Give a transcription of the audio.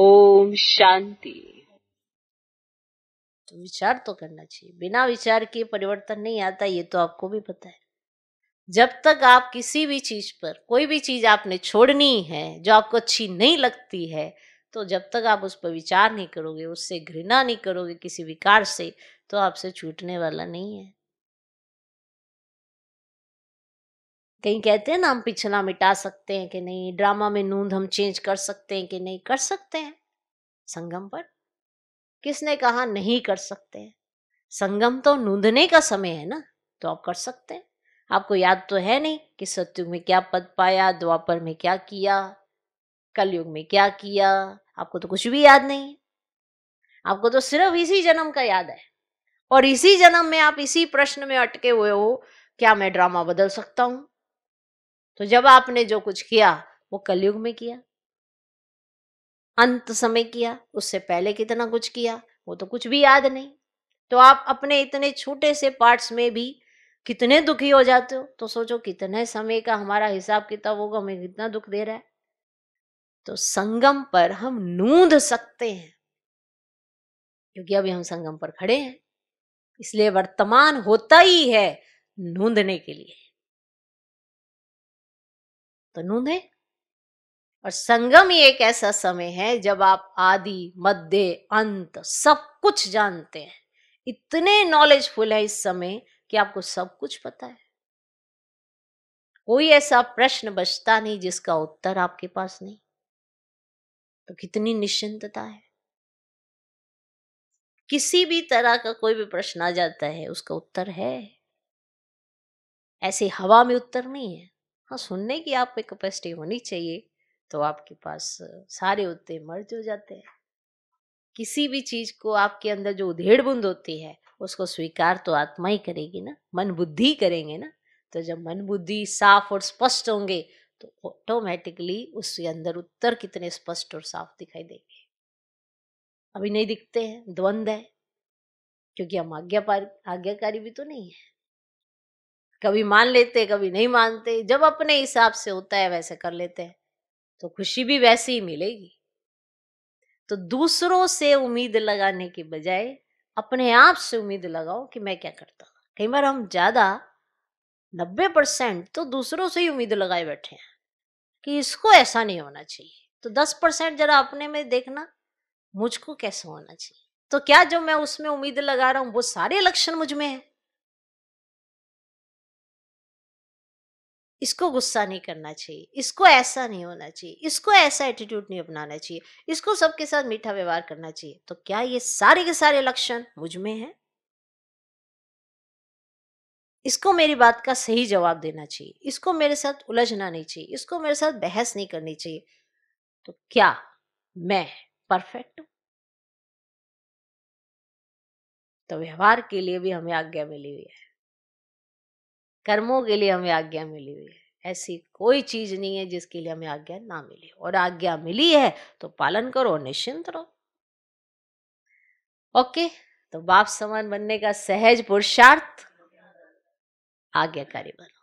ओम शांति तो विचार तो करना चाहिए बिना विचार के परिवर्तन नहीं आता ये तो आपको भी पता है जब तक आप किसी भी चीज पर कोई भी चीज आपने छोड़नी है जो आपको अच्छी नहीं लगती है तो जब तक आप उस पर विचार नहीं करोगे उससे घृणा नहीं करोगे किसी विकार से तो आपसे छूटने वाला नहीं है कहीं कहते हैं ना हम पिछला मिटा सकते हैं कि नहीं ड्रामा में नूंद हम चेंज कर सकते हैं कि नहीं कर सकते हैं संगम पर किसने कहा नहीं कर सकते हैं संगम तो नूंदने का समय है ना तो आप कर सकते हैं आपको याद तो है नहीं कि सत्युग में क्या पद पाया द्वापर में क्या किया कलयुग में क्या किया आपको तो कुछ भी याद नहीं है आपको तो सिर्फ इसी जन्म का याद है और इसी जन्म में आप इसी प्रश्न में अटके हुए हो क्या मैं ड्रामा बदल सकता हूँ तो जब आपने जो कुछ किया वो कलयुग में किया अंत समय किया उससे पहले कितना कुछ किया वो तो कुछ भी याद नहीं तो आप अपने इतने छोटे से पार्ट्स में भी कितने दुखी हो जाते हो तो सोचो कितने समय का हमारा हिसाब किताब होगा हमें कितना दुख दे रहा है तो संगम पर हम नूंध सकते हैं क्योंकि अभी हम संगम पर खड़े हैं इसलिए वर्तमान होता ही है नूंदने के लिए तनु दे और संगम ही एक ऐसा समय है जब आप आदि मध्य अंत सब कुछ जानते हैं इतने नॉलेजफुल है इस समय कि आपको सब कुछ पता है कोई ऐसा प्रश्न बचता नहीं जिसका उत्तर आपके पास नहीं तो कितनी निश्चिंतता है किसी भी तरह का कोई भी प्रश्न आ जाता है उसका उत्तर है ऐसे हवा में उत्तर नहीं है हाँ सुनने की आप में कैपेसिटी होनी चाहिए तो आपके पास सारे उतने मर्ज हो जाते हैं किसी भी चीज़ को आपके अंदर जो उधेड़ बुंद होती है उसको स्वीकार तो आत्मा ही करेगी ना मन बुद्धि करेंगे ना तो जब मन बुद्धि साफ और स्पष्ट होंगे तो ऑटोमेटिकली उसके अंदर उत्तर कितने स्पष्ट और साफ दिखाई देंगे अभी नहीं दिखते हैं द्वंद्व है क्योंकि हम आज्ञा आज्ञाकारी भी तो नहीं है कभी मान लेते कभी नहीं मानते जब अपने हिसाब से होता है वैसे कर लेते हैं तो खुशी भी वैसे ही मिलेगी तो दूसरों से उम्मीद लगाने के बजाय अपने आप से उम्मीद लगाओ कि मैं क्या करता हूँ कई बार हम ज़्यादा नब्बे परसेंट तो दूसरों से ही उम्मीद लगाए बैठे हैं कि इसको ऐसा नहीं होना चाहिए तो दस परसेंट जरा अपने में देखना मुझको कैसे होना चाहिए तो क्या जो मैं उसमें उम्मीद लगा रहा हूं वो सारे लक्षण मुझ में है इसको गुस्सा नहीं करना चाहिए इसको ऐसा नहीं होना चाहिए इसको ऐसा एटीट्यूड नहीं अपनाना चाहिए इसको सबके साथ मीठा व्यवहार करना चाहिए तो क्या ये सारे के सारे लक्षण मुझ में हैं इसको मेरी बात का सही जवाब देना चाहिए इसको मेरे साथ उलझना नहीं चाहिए इसको मेरे साथ बहस नहीं करनी चाहिए तो क्या मैं परफेक्ट हूं तो व्यवहार के लिए भी हमें आज्ञा मिली हुई है कर्मों के लिए हमें आज्ञा मिली हुई है ऐसी कोई चीज नहीं है जिसके लिए हमें आज्ञा ना मिली और आज्ञा मिली है तो पालन करो निश्चिंत रहो ओके तो बाप समान बनने का सहज पुरुषार्थ आज्ञाकारी बनो